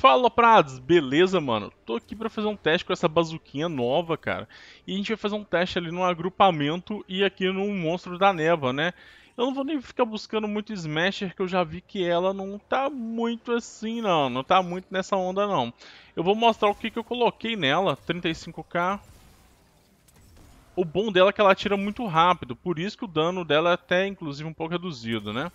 Fala Prados, beleza mano? Tô aqui pra fazer um teste com essa bazuquinha nova, cara. E a gente vai fazer um teste ali no agrupamento e aqui no Monstro da Neva, né? Eu não vou nem ficar buscando muito Smasher, que eu já vi que ela não tá muito assim não, não tá muito nessa onda não. Eu vou mostrar o que, que eu coloquei nela, 35k. O bom dela é que ela atira muito rápido, por isso que o dano dela é até inclusive um pouco reduzido, né?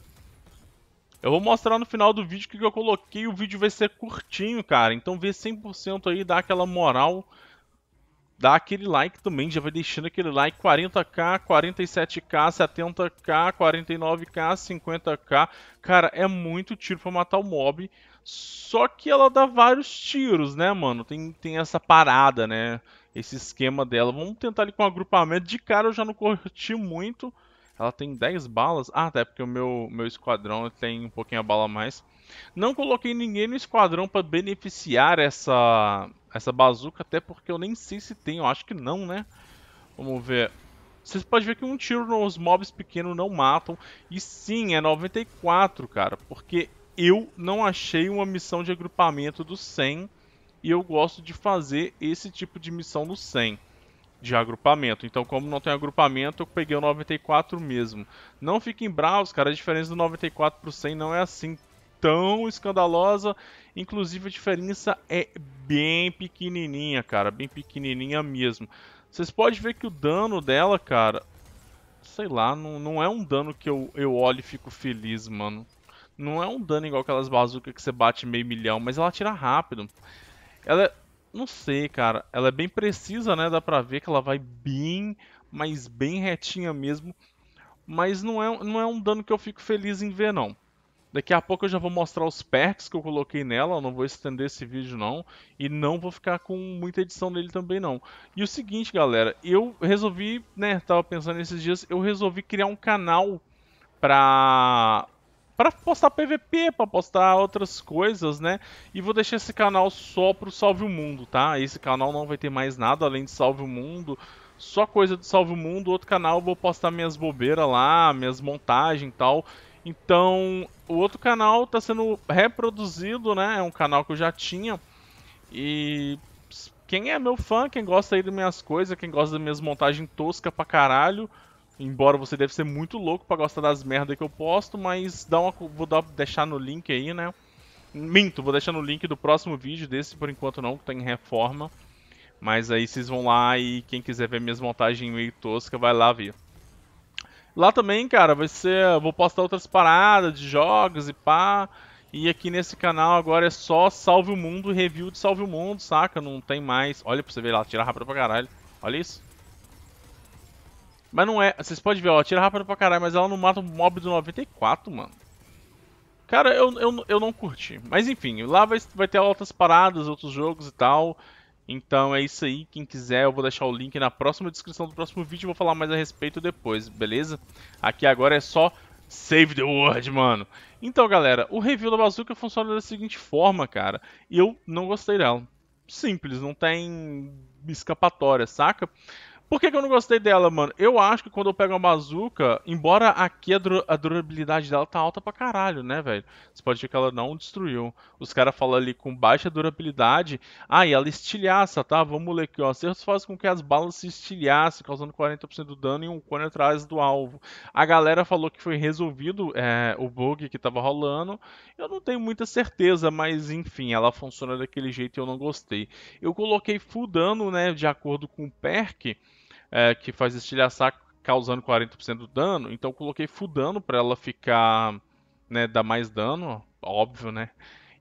Eu vou mostrar no final do vídeo que eu coloquei. O vídeo vai ser curtinho, cara. Então vê 100% aí, dá aquela moral. Dá aquele like também, já vai deixando aquele like. 40k, 47k, 70k, 49k, 50k. Cara, é muito tiro pra matar o mob. Só que ela dá vários tiros, né, mano? Tem, tem essa parada, né? Esse esquema dela. Vamos tentar ali com agrupamento. De cara eu já não curti muito. Ela tem 10 balas. Ah, até porque o meu, meu esquadrão tem um pouquinho a bala a mais. Não coloquei ninguém no esquadrão para beneficiar essa essa bazuca, até porque eu nem sei se tem, eu acho que não, né? Vamos ver. Vocês podem ver que um tiro nos mobs pequenos não matam. E sim, é 94, cara, porque eu não achei uma missão de agrupamento do 100 e eu gosto de fazer esse tipo de missão no 100 de agrupamento. Então, como não tem agrupamento, eu peguei o 94 mesmo. Não fiquem bravos, cara, a diferença do 94 pro 100 não é assim tão escandalosa. Inclusive, a diferença é bem pequenininha, cara, bem pequenininha mesmo. Vocês podem ver que o dano dela, cara, sei lá, não, não é um dano que eu, eu olho e fico feliz, mano. Não é um dano igual aquelas bazucas que você bate meio milhão, mas ela atira rápido. Ela é não sei, cara. Ela é bem precisa, né? Dá pra ver que ela vai bem, mas bem retinha mesmo. Mas não é, não é um dano que eu fico feliz em ver, não. Daqui a pouco eu já vou mostrar os perks que eu coloquei nela, eu não vou estender esse vídeo não, e não vou ficar com muita edição nele também não. E o seguinte, galera, eu resolvi, né, tava pensando nesses dias, eu resolvi criar um canal pra, para postar PVP, para postar outras coisas, né? E vou deixar esse canal só pro Salve o Mundo, tá? Esse canal não vai ter mais nada além de Salve o Mundo, só coisa do Salve o Mundo. Outro canal eu vou postar minhas bobeiras lá, minhas montagens e tal. Então, o outro canal tá sendo reproduzido, né? É um canal que eu já tinha. E quem é meu fã, quem gosta aí das minhas coisas, quem gosta das minhas montagens tosca pra caralho, Embora você deve ser muito louco para gostar das merdas que eu posto, mas dá uma, vou dar, deixar no link aí, né? Minto, vou deixar no link do próximo vídeo, desse por enquanto não, que tá em reforma. Mas aí vocês vão lá e quem quiser ver minhas montagens meio tosca, vai lá ver. Lá também, cara, vai ser. Vou postar outras paradas de jogos e pá. E aqui nesse canal agora é só Salve o Mundo, review de Salve o Mundo, saca? Não tem mais. Olha pra você ver lá, tira rápido pra caralho. Olha isso. Mas não é. Vocês podem ver, ó, tira rápido pra caralho, mas ela não mata o mob do 94, mano. Cara, eu, eu, eu não curti. Mas enfim, lá vai, vai ter outras paradas, outros jogos e tal. Então é isso aí, quem quiser eu vou deixar o link na próxima descrição do próximo vídeo, vou falar mais a respeito depois, beleza? Aqui agora é só save the world, mano. Então galera, o review da bazuca funciona da seguinte forma, cara, e eu não gostei dela. Simples, não tem escapatória, saca? Por que, que, eu não gostei dela, mano? Eu acho que quando eu pego a bazuca, embora aqui a, dura a, durabilidade dela tá alta pra caralho, né, velho? Você pode ver que ela não destruiu. Os caras falam ali com baixa durabilidade. Ah, e ela estilhaça, tá? Vamos ler aqui, ó. Acertos faz com que as balas se estilhassem, causando 40% do dano e um cone atrás do alvo. A galera falou que foi resolvido é, o bug que tava rolando. Eu não tenho muita certeza, mas enfim, ela funciona daquele jeito e eu não gostei. Eu coloquei full dano, né, de acordo com o perk é, que faz estilhaçar causando 40% do dano. Então eu coloquei fudano para ela ficar, né, dar mais dano, óbvio, né?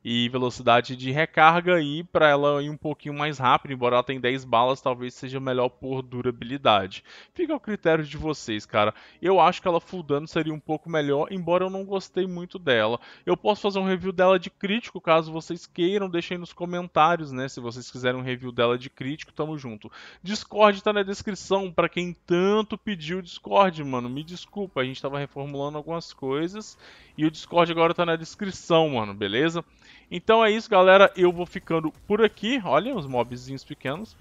e velocidade de recarga aí para ela ir um pouquinho mais rápido, embora ela tenha 10 balas, talvez seja melhor por durabilidade. Fica ao critério de vocês, cara. Eu acho que ela full dano seria um pouco melhor, embora eu não gostei muito dela. Eu posso fazer um review dela de crítico, caso vocês queiram, deixem nos comentários, né, se vocês quiserem um review dela de crítico, tamo junto. Discord tá na descrição para quem tanto pediu Discord, mano. Me desculpa, a gente tava reformulando algumas coisas e o Discord agora tá na descrição, mano, beleza? Então é isso, galera. Eu vou ficando por aqui. Olha os mobzinhos pequenos.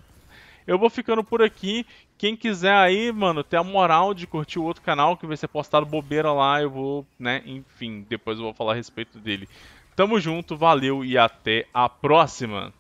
Eu vou ficando por aqui. Quem quiser aí, mano, ter a moral de curtir o outro canal, que vai ser postado bobeira lá, eu vou, né, enfim, depois eu vou falar a respeito dele. Tamo junto, valeu e até a próxima!